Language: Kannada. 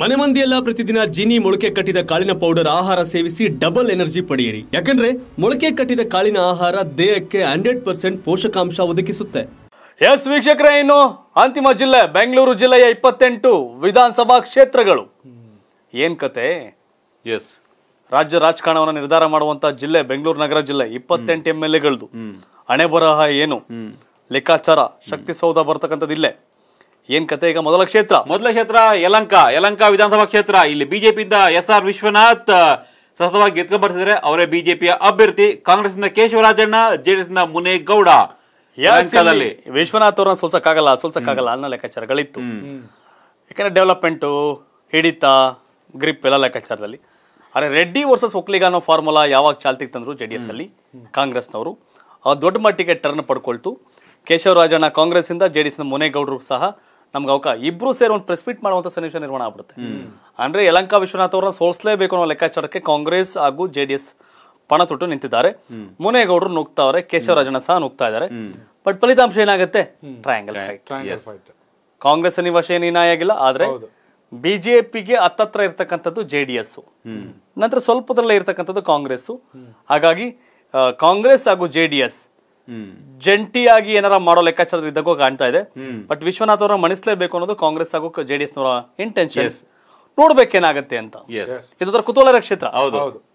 ಮನೆ ಮಂದಿಯೆಲ್ಲ ಪ್ರತಿದಿನ ಜೀನಿ ಮೊಳಕೆ ಕಟ್ಟಿದ ಕಾಳಿನ ಪೌಡರ್ ಆಹಾರ ಸೇವಿಸಿ ಡಬಲ್ ಎನರ್ಜಿ ಪಡೆಯಿರಿ ಯಾಕಂದ್ರೆ ಮೊಳಕೆ ಕಟ್ಟಿದ ಕಾಳಿನ ಆಹಾರ ದೇಹಕ್ಕೆ ಹಂಡ್ರೆಡ್ ಪರ್ಸೆಂಟ್ ಪೋಷಕಾಂಶ ಒದಗಿಸುತ್ತೆ ಎಸ್ ವೀಕ್ಷಕರೇ ಇನ್ನು ಅಂತಿಮ ಜಿಲ್ಲೆ ಬೆಂಗಳೂರು ಜಿಲ್ಲೆಯ ಇಪ್ಪತ್ತೆಂಟು ವಿಧಾನಸಭಾ ಕ್ಷೇತ್ರಗಳು ಏನ್ ಕತೆ ಎಸ್ ರಾಜ್ಯ ರಾಜಕಾರಣವನ್ನು ನಿರ್ಧಾರ ಮಾಡುವಂತ ಜಿಲ್ಲೆ ಬೆಂಗಳೂರು ನಗರ ಜಿಲ್ಲೆ ಇಪ್ಪತ್ತೆಂಟು ಎಂ ಎಲ್ ಎಗಳದು ಹಣೆ ಬರಹ ಏನು ಲೆಕ್ಕಾಚಾರ ಶಕ್ತಿ ಸೌಧ ಬರ್ತಕ್ಕಂಥದ್ದು ಇಲ್ಲೇ ಏನ್ ಕತೆ ಈಗ ಮೊದಲ ಕ್ಷೇತ್ರ ಮೊದಲ ಕ್ಷೇತ್ರ ಯಲಂಕ ಯಲಂಕ ವಿಧಾನಸಭಾ ಕ್ಷೇತ್ರ ಇಲ್ಲಿ ಬಿಜೆಪಿ ಇಂದ ಎಸ್ ಆರ್ ವಿಶ್ವನಾಥ್ ಸತತವಾಗಿ ಬರ್ತಿದ್ರೆ ಅವರೇ ಬಿಜೆಪಿಯ ಅಭ್ಯರ್ಥಿ ಇಂದ ಕೇಶವರಾಜಣ್ಣ ಜೆಡಿಎಸ್ ಮುನೇಗೌಡ ಯಲಂಕದಲ್ಲಿ ವಿಶ್ವನಾಥ್ ಅವ್ರನ್ನ ಸೋಲ್ಸಕ್ಕಾಗಲ್ಲ ಸೋಲ್ಸಕ್ಕಾಗಲ್ಲ ಅನ್ನೋ ಲೆಕ್ಕಾಚಾರಗಳಿತ್ತು ಯಾಕಂದ್ರೆ ಡೆವಲಪ್ಮೆಂಟ್ ಹಿಡಿತ ಗ್ರಿಪ್ ಎಲ್ಲ ಲೆಕ್ಕಾಚಾರದಲ್ಲಿ ಆದ್ರೆ ರೆಡ್ಡಿ ವರ್ಸಸ್ ಒಕ್ಲಿಗ ಅನ್ನೋ ಫಾರ್ಮುಲಾ ಯಾವಾಗ ಚಾಲ್ತಿಗೆ ತಂದ್ರು ಜೆ ಡಿ ಎಸ್ ಅಲ್ಲಿ ಕಾಂಗ್ರೆಸ್ನವರು ದೊಡ್ಡ ಮಟ್ಟಿಗೆ ಟರ್ನ್ ಪಡ್ಕೊಳ್ತು ಕೇಶವರಾಜಣ್ಣ ಕಾಂಗ್ರೆಸ್ಸಿಂದ ಜೆ ಡಿ ಎಸ್ನ ಮುನೇಗೌಡರು ಸಹ ನಮ್ಗೆ ಅವಕಾ ಇಬ್ರು ಸೇರಿ ಒಂದು ಪ್ರೆಸ್ ಮೀಟ್ ಮಾಡುವಂತ ಸನ್ನಿವೇಶ ನಿರ್ಮಾಣ ಆಗ್ಬಿಡುತ್ತೆ ಅಂದ್ರೆ ಯಲಂಕಾ ವಿಶ್ವನಾಥ್ ಅವರನ್ನ ಸೋಲಿಸಲೇಬೇಕು ಅನ್ನೋ ಲೆಕ್ಕಾಚಾರಕ್ಕೆ ಕಾಂಗ್ರೆಸ್ ಹಾಗೂ ಜೆಡಿಎಸ್ ಪಣ ತೊಟ್ಟು ನಿಂತಿದ್ದಾರೆ ಮುನೇಗೌಡರು ನುಗ್ತಾವ್ರೆ ಕೇಶವರಾಜನ ಸಹ ನುಗ್ತಾ ಇದ್ದಾರೆ ಬಟ್ ಫಲಿತಾಂಶ ಏನಾಗುತ್ತೆ ಟ್ರಯಾಂಗಲ್ ಕಾಂಗ್ರೆಸ್ ನಿವಾಸ ಏನಾಯ ಆಗಿಲ್ಲ ಆದ್ರೆ ಬಿಜೆಪಿಗೆ ಹತ್ತತ್ರ ಇರ್ತಕ್ಕಂಥದ್ದು ಜೆಡಿಎಸ್ ನಂತರ ಸ್ವಲ್ಪದಲ್ಲೇ ಇರ್ತಕ್ಕಂಥದ್ದು ಕಾಂಗ್ರೆಸ್ ಹಾಗಾಗಿ ಕಾಂಗ್ರೆಸ್ ಹಾಗೂ ಜೆಡಿಎಸ್ ಜಂಟಿಯಾಗಿ ಏನಾರ ಮಾಡೋ ಲೆಕ್ಕಾಚಾರ ಇದ್ದಕ್ಕೂ ಕಾಣ್ತಾ ಇದೆ ಬಟ್ ವಿಶ್ವನಾಥ್ ಅವರ ಮಣಿಸಲೇಬೇಕು ಅನ್ನೋದು ಕಾಂಗ್ರೆಸ್ ಹಾಗೂ ಜೆಡಿಎಸ್ ನವರ ನೋಡ್ಬೇಕೇನಾಗತ್ತೆ ಅಂತ ಇದು ಕುತೂಹಲ ಕ್ಷೇತ್ರ ಹೌದು